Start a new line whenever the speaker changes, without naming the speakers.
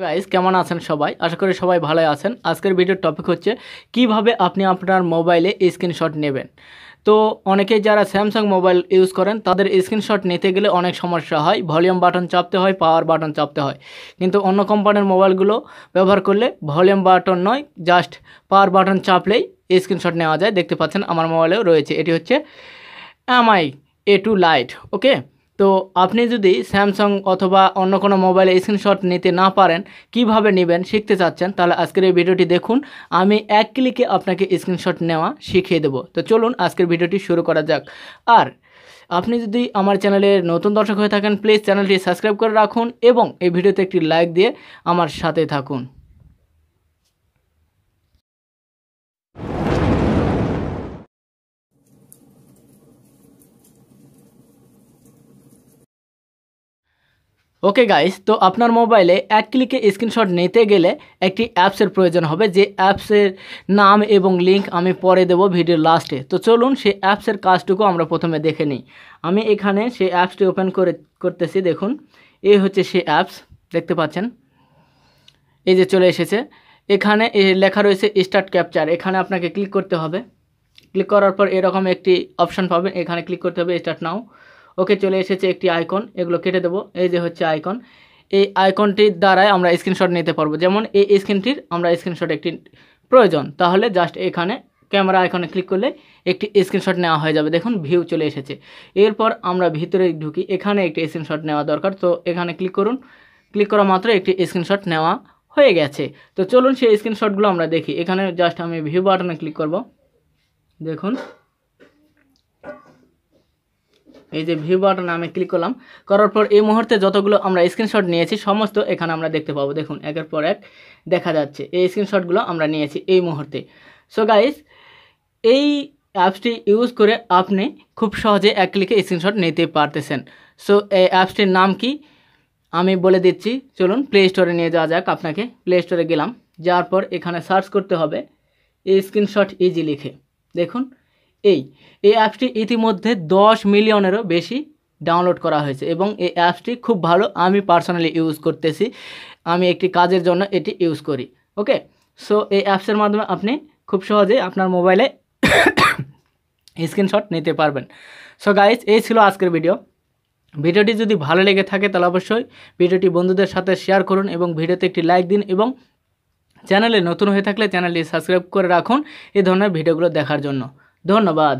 guys কেমন আছেন সবাই আশা করি সবাই ভালোই আছেন আজকের ভিডিওর টপিক হচ্ছে কিভাবে আপনি আপনার মোবাইলে স্ক্রিনশট নেবেন তো অনেকেই যারা স্যামসাং মোবাইল ইউজ করেন তাদের স্ক্রিনশট নিতে গেলে অনেক সমস্যা হয় ভলিউম বাটন চাপতে হয় পাওয়ার বাটন চাপতে হয় কিন্তু অন্য কোম্পানির মোবাইলগুলো ব্যবহার করলে ভলিউম বাটন নয় জাস্ট পাওয়ার বাটন চাপলেই স্ক্রিনশট নেওয়া যায় দেখতে পাচ্ছেন আমার মোবাইলেও রয়েছে এটি হচ্ছে Mi A two lite okay তো আপনি যদি স্যামসাং অথবা অন্য কোনো মোবাইলে স্ক্রিনশট নিতে না পারেন কিভাবে নেবেন শিখতে চাচ্ছেন তাহলে আজকের এই ভিডিওটি দেখুন আমি এক ক্লিকে আপনাকে স্ক্রিনশট নেওয়া শিখিয়ে দেবো তো চলুন আজকের ভিডিওটি শুরু করা যাক আর আপনি যদি আমার চ্যানেলের নতুন দর্শক হয়ে থাকেন প্লিজ চ্যানেলটি সাবস্ক্রাইব করে রাখুন এবং এই ভিডিওতে একটি লাইক দিয়ে আমার সাথে থাকুন ওকে গাইস তো আপনার মোবাইলে এক ক্লিকে স্ক্রিনশট নিতে গেলে একটি অ্যাপসের প্রয়োজন হবে যে অ্যাপসের নাম এবং লিংক আমি পরে দেব ভিডিওর লাস্টে তো চলুন সেই অ্যাপসের কাজটুকু আমরা প্রথমে দেখে নিই আমি এখানে সে অ্যাপসটি ওপেন করে করতেছি দেখুন এ হচ্ছে সে অ্যাপস দেখতে পাচ্ছেন এই যে চলে এসেছে এখানে লেখা রয়েছে স্টার্ট ক্যাপচার এখানে আপনাকে ক্লিক করতে হবে ক্লিক করার পর এরকম একটি অপশান পাবেন এখানে ক্লিক করতে হবে স্টার্ট নাও ওকে চলে এসেছে একটি আইকন এগুলো কেটে দেবো এই যে হচ্ছে আইকন এই আইকনটির দ্বারাই আমরা স্ক্রিনশট নিতে পারবো যেমন এই স্ক্রিনটির আমরা স্ক্রিনশট একটি প্রয়োজন তাহলে জাস্ট এখানে ক্যামেরা আইকনে ক্লিক করলে একটি স্ক্রিনশট নেওয়া হয়ে যাবে দেখুন ভিউ চলে এসেছে এরপর আমরা ভিতরে ঢুকি এখানে একটি স্ক্রিনশট নেওয়া দরকার তো এখানে ক্লিক করুন ক্লিক করা মাত্র একটি স্ক্রিনশট নেওয়া হয়ে গেছে তো চলুন সেই স্ক্রিনশটগুলো আমরা দেখি এখানে জাস্ট আমি ভিউ বাটনে ক্লিক করব দেখুন এই যে ভিউ বাটন আমি ক্লিক করলাম করার পর এই মুহূর্তে যতগুলো আমরা স্ক্রিনশট নিয়েছি সমস্ত এখানে আমরা দেখতে পাবো দেখুন একের পর এক দেখা যাচ্ছে এই স্ক্রিনশটগুলো আমরা নিয়েছি এই মুহূর্তে সো গাইস এই অ্যাপসটি ইউজ করে আপনি খুব সহজে এক ক্লিকে স্ক্রিনশট নিতে পারতেছেন সো এই অ্যাপসটির নাম কি আমি বলে দিচ্ছি চলুন প্লে স্টোরে নিয়ে যাওয়া যাক আপনাকে প্লে স্টোরে গেলাম যাওয়ার পর এখানে সার্চ করতে হবে এই স্ক্রিনশট ইজি লিখে দেখুন এই এই অ্যাপসটি ইতিমধ্যে দশ মিলিয়নেরও বেশি ডাউনলোড করা হয়েছে এবং এই অ্যাপসটি খুব ভালো আমি পার্সোনালি ইউজ করতেছি আমি একটি কাজের জন্য এটি ইউজ করি ওকে সো এই অ্যাপসের মাধ্যমে আপনি খুব সহজেই আপনার মোবাইলে স্ক্রিনশট নিতে পারবেন সো গাইজ এই ছিল আজকের ভিডিও ভিডিওটি যদি ভালো লেগে থাকে তাহলে অবশ্যই ভিডিওটি বন্ধুদের সাথে শেয়ার করুন এবং ভিডিওতে একটি লাইক দিন এবং চ্যানেলে নতুন হয়ে থাকলে চ্যানেলটি সাবস্ক্রাইব করে রাখুন এই ধরনের ভিডিওগুলো দেখার জন্য ধন্যবাদ